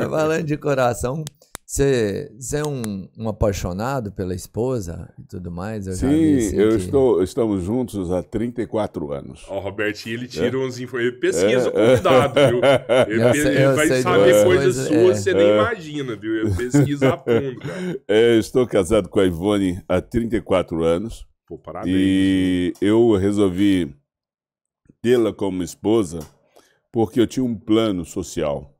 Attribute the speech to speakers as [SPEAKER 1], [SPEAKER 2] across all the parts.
[SPEAKER 1] Falando de coração, você é um, um, apaixonado pela esposa e tudo mais? Eu Sim, assim, eu estou, estamos juntos há 34 anos. Ó, o Robertinho, ele tira é. uns... Ele pesquisa é. o é. convidado, viu? Ele, eu sei, eu vai saber coisas suas é. que é. você nem é. imagina, viu? Ele pesquisa a fundo, cara. É, eu estou casado com a Ivone há 34 anos. Pô, parabéns. E eu resolvi tê-la como esposa porque eu tinha um plano social.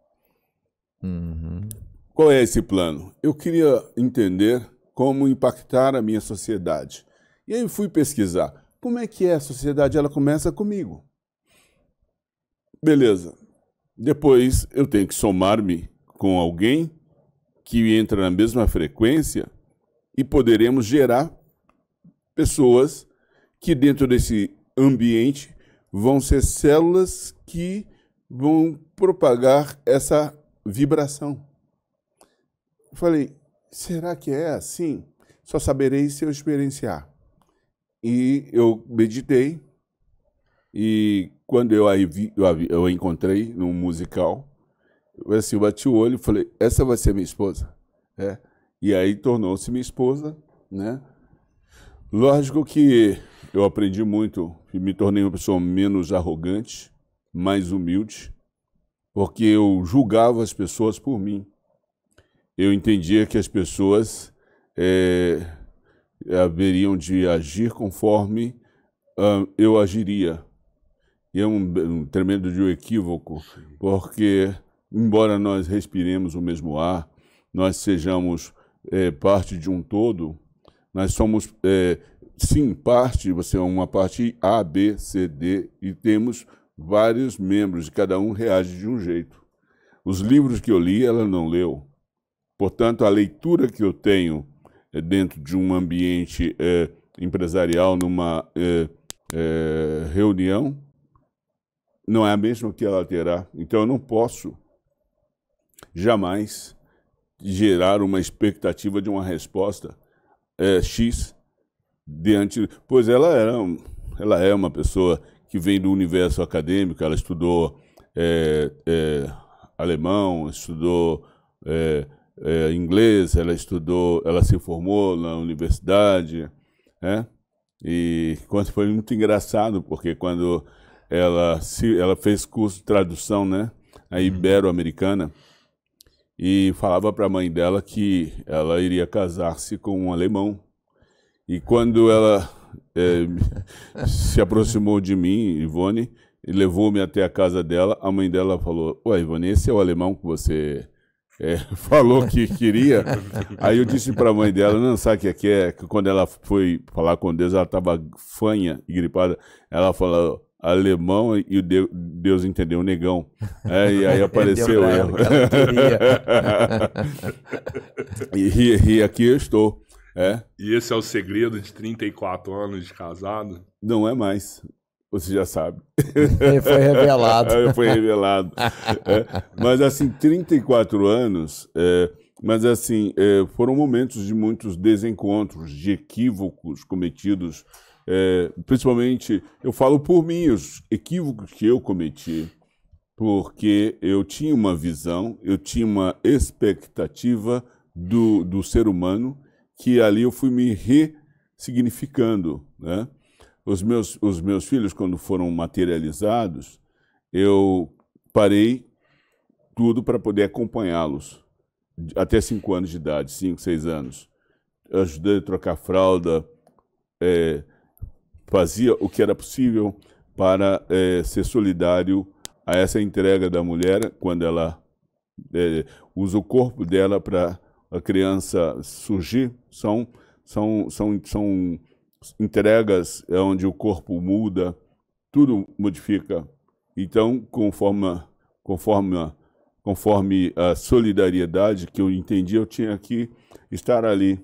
[SPEAKER 1] Uhum. Qual é esse plano? Eu queria entender como impactar a minha sociedade. E aí fui pesquisar. Como é que é a sociedade? Ela começa comigo. Beleza. Depois eu tenho que somar-me com alguém que entra na mesma frequência e poderemos gerar pessoas que dentro desse ambiente vão ser células que vão propagar essa vibração. Eu falei, será que é assim? Só saberei se eu experienciar. E eu meditei, e quando eu a, vi, eu, a vi, eu a encontrei num musical, eu, assim, eu bati o olho e falei, essa vai ser minha esposa. É. E aí tornou-se minha esposa, né? Lógico que eu aprendi muito, me tornei uma pessoa menos arrogante, mais humilde, porque eu julgava as pessoas por mim. Eu entendia que as pessoas é, haveriam de agir conforme hum, eu agiria. E é um, um tremendo de um equívoco, porque embora nós respiremos o mesmo ar, nós sejamos é, parte de um todo, nós somos, é, sim, parte, você é uma parte A, B, C, D, e temos vários membros e cada um reage de um jeito. Os livros que eu li, ela não leu. Portanto, a leitura que eu tenho é dentro de um ambiente é, empresarial, numa é, reunião, não é a mesma que ela terá. Então, eu não posso jamais gerar uma expectativa de uma resposta X diante. Pois ela era, é, ela é uma pessoa que vem do universo acadêmico, ela estudou é, é, alemão, estudou é, é, inglês, ela estudou, ela se formou na universidade, né? E quando foi muito engraçado, porque quando ela se ela fez curso de tradução, né, a uhum. ibero-americana, e falava para a mãe dela que ela iria casar-se com um alemão. E quando ela é, se aproximou de mim, Ivone, e levou-me até a casa dela. A mãe dela falou: Ué, Ivone, esse é o alemão que você é, falou que queria. Aí eu disse para a mãe dela: Não, sabe o que é que é? Que quando ela foi falar com Deus, ela estava fanha e gripada. Ela falou: alemão e o Deus, Deus entendeu negão. É, e aí apareceu eu. e, e, aqui eu estou. É? E esse é o segredo de 34 anos de casado? Não é mais. Você já sabe. foi revelado. foi revelado. é. Mas assim, 34 anos, é, mas assim, é, foram momentos de muitos desencontros, de equívocos cometidos. É, principalmente, eu falo por mim, os equívocos que eu cometi, porque eu tinha uma visão, eu tinha uma expectativa do, do ser humano que ali eu fui me ressignificando, né? Os meus, os meus filhos, quando foram materializados, eu parei tudo para poder acompanhá-los até cinco anos de idade, cinco seis anos. Eu ajudei a trocar fralda, é, fazia o que era possível para é, ser solidário a essa entrega da mulher quando ela é, usa o corpo dela para a criança surgir são, são, são, são entregas é onde o corpo muda, tudo modifica. Então, conforme, conforme, conforme a solidariedade que eu entendi, eu tinha que estar ali.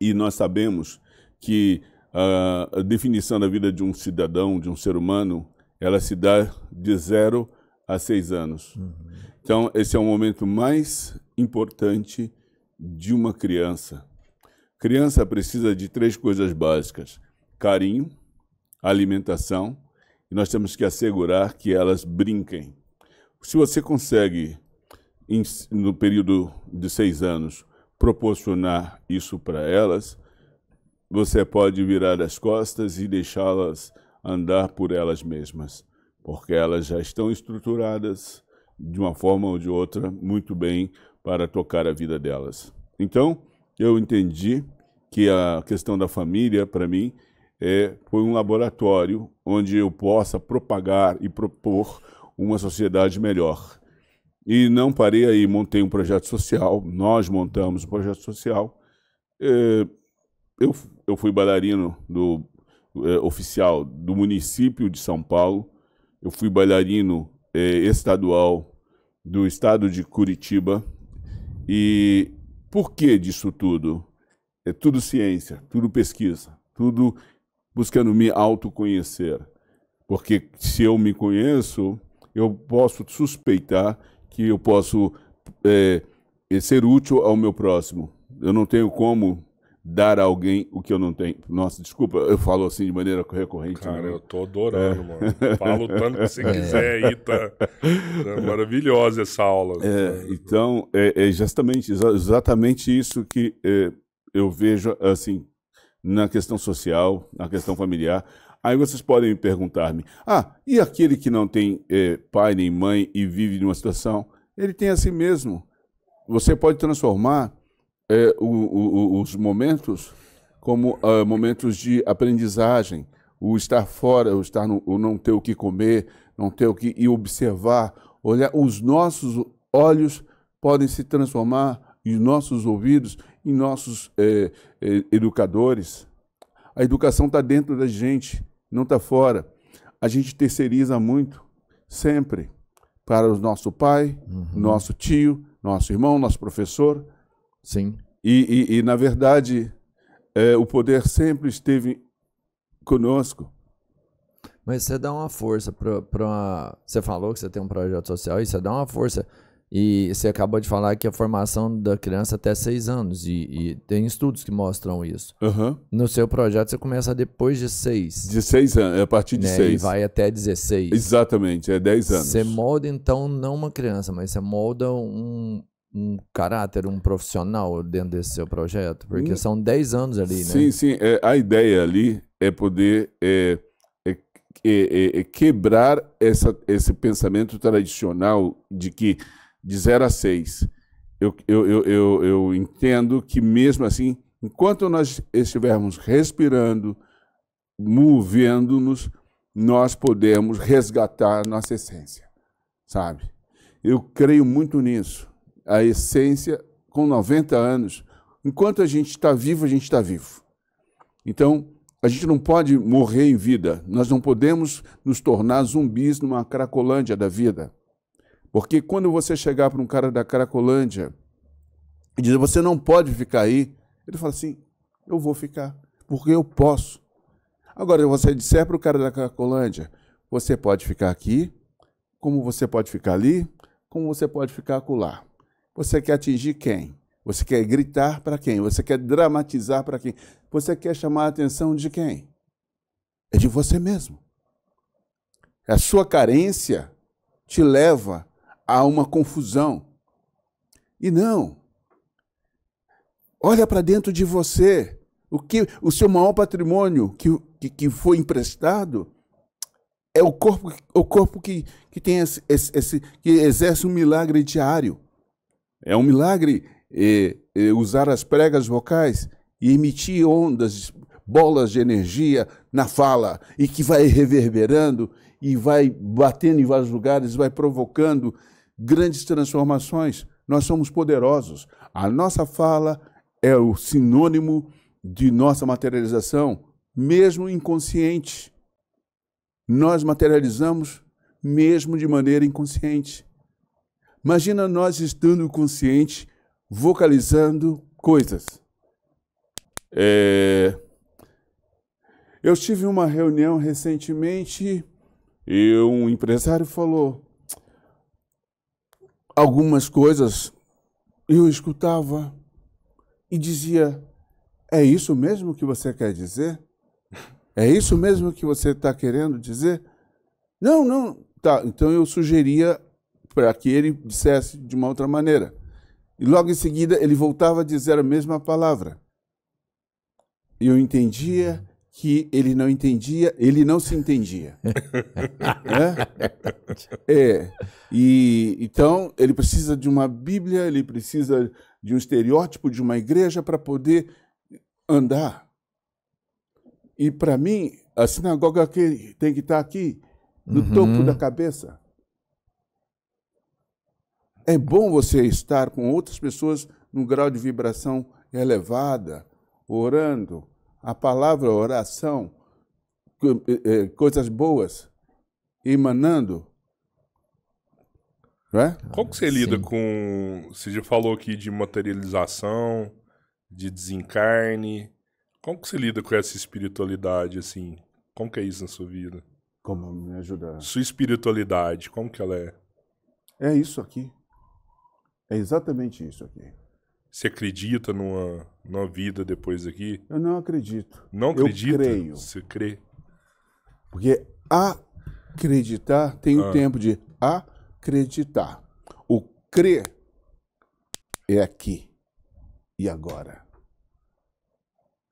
[SPEAKER 1] E nós sabemos que a definição da vida de um cidadão, de um ser humano, ela se dá de zero há seis anos. Uhum. Então, esse é o momento mais importante de uma criança. Criança precisa de três coisas básicas: carinho, alimentação, e nós temos que assegurar que elas brinquem. Se você consegue, em, no período de seis anos, proporcionar isso para elas, você pode virar as costas e deixá-las andar por elas mesmas porque elas já estão estruturadas de uma forma ou de outra muito bem para tocar a vida delas. Então, eu entendi que a questão da família, para mim, é, foi um laboratório onde eu possa propagar e propor uma sociedade melhor. E não parei aí, montei um projeto social, nós montamos um projeto social. É, eu, eu fui bailarino do, é, oficial do município de São Paulo, eu fui bailarino é, estadual do estado de Curitiba. E por que disso tudo? É tudo ciência, tudo pesquisa, tudo buscando me autoconhecer. Porque se eu me conheço, eu posso suspeitar que eu posso é, ser útil ao meu próximo. Eu não tenho como dar a alguém o que eu não tenho. Nossa, desculpa, eu falo assim de maneira recorrente. Cara, né? eu tô adorando, é. mano. Falo tanto que você é. quiser aí, tá, tá, maravilhosa essa aula. É, então, é, é, justamente, exatamente isso que é, eu vejo, assim, na questão social, na questão familiar. Aí vocês podem me perguntar-me, ah, e aquele que não tem é, pai nem mãe e vive numa situação? Ele tem a si mesmo. Você pode transformar é, o, o, os momentos como uh, momentos de aprendizagem, o estar fora, o estar no, o não ter o que comer, não ter o que e observar, olhar os nossos olhos podem se transformar em nossos ouvidos, em nossos é, é, educadores. A educação está dentro da gente, não está fora. A gente terceiriza muito, sempre, para o nosso pai, uhum. nosso tio, nosso irmão, nosso professor. Sim. E, e, e na verdade, é, o poder sempre esteve conosco. Mas você dá uma força para. Você falou que você tem um projeto social e você dá uma força. E você acabou de falar que a formação da criança até seis anos, e, e tem estudos que mostram isso. Uhum. No seu projeto, você começa depois de seis. De seis anos, é a partir de né? seis. E vai até 16. Exatamente, é dez anos. Você molda, então, não uma criança, mas você molda um, um caráter, um profissional dentro desse seu projeto? Porque hum. são 10 anos ali, né? Sim, sim. É, a ideia ali é poder é, é, é, é, é quebrar essa, esse pensamento tradicional de que de 0 a 6. Eu, eu, eu, eu, eu entendo que mesmo assim, enquanto nós estivermos respirando, movendo-nos, nós podemos resgatar nossa essência, sabe? Eu creio muito nisso a essência com 90 anos. Enquanto a gente está vivo, a gente está vivo. Então, a gente não pode morrer em vida. Nós não podemos nos tornar zumbis numa cracolândia da vida. Porque quando você chegar para um cara da cracolândia e dizer, você não pode ficar aí, ele fala assim, eu vou ficar, porque eu posso. Agora, se você disser para o cara da cracolândia, você pode ficar aqui, como você pode ficar ali, como você pode ficar acolá. Você quer atingir quem? Você quer gritar para quem? Você quer dramatizar para quem? Você quer chamar a atenção de quem? É de você mesmo. A sua carência te leva a uma confusão. E não. Olha para dentro de você. O que o seu maior patrimônio que, que, que foi emprestado é o corpo, o corpo que, que, tem esse, esse, esse que exerce um milagre diário. É um milagre é, é usar as pregas vocais e emitir ondas, bolas de energia na fala e que vai reverberando e vai batendo em vários lugares, vai provocando grandes transformações. Nós somos poderosos. A nossa fala é o sinônimo de nossa materialização, mesmo inconsciente. Nós materializamos mesmo de maneira inconsciente. Imagina nós estando consciente, vocalizando coisas. É... Eu tive uma reunião recentemente e um empresário falou algumas coisas. Eu escutava e dizia: É isso mesmo que você quer dizer? É isso mesmo que você está querendo dizer? Não, não. Tá, então eu sugeria para que ele dissesse de uma outra maneira. E logo em seguida ele voltava a dizer a mesma palavra. e Eu entendia que ele não entendia, ele não se entendia. é? é? E então ele precisa de uma Bíblia, ele precisa de um estereótipo de uma igreja para poder andar. E para mim, a sinagoga tem que estar tá aqui no uhum. topo da cabeça. É bom você estar com outras pessoas num grau de vibração elevada, orando. A palavra oração, eh, eh, coisas boas emanando. é? Como você lida Sim. com. Você já falou aqui de materialização, de desencarne. Como que você lida com essa espiritualidade, assim? Como que é isso na sua vida? Como me ajudar? Sua espiritualidade, como que ela é? É isso aqui. É exatamente isso aqui. Você acredita numa, numa vida depois aqui? Eu não acredito. Não acredita? Eu creio. Você crê. Porque acreditar tem ah. o tempo de acreditar. O crer é aqui e agora.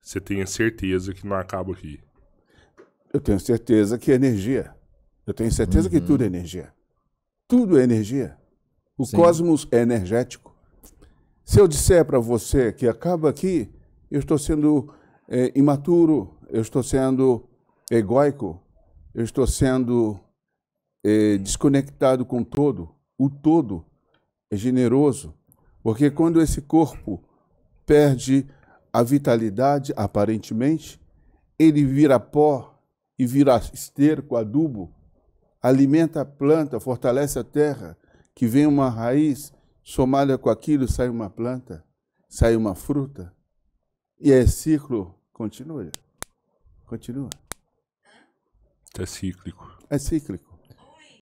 [SPEAKER 1] Você tem a certeza que não acaba aqui. Eu tenho certeza que é energia. Eu tenho certeza uhum. que tudo é energia. Tudo é energia. O Sim. cosmos é energético. Se eu disser para você que acaba aqui, eu estou sendo é, imaturo, eu estou sendo egoico, eu estou sendo é, desconectado com todo. O todo é generoso, porque quando esse corpo perde a vitalidade, aparentemente, ele vira pó e vira esterco, adubo, alimenta a planta, fortalece a terra, que vem uma raiz, somada com aquilo sai uma planta, sai uma fruta, e é ciclo, continua, continua. É cíclico. É cíclico.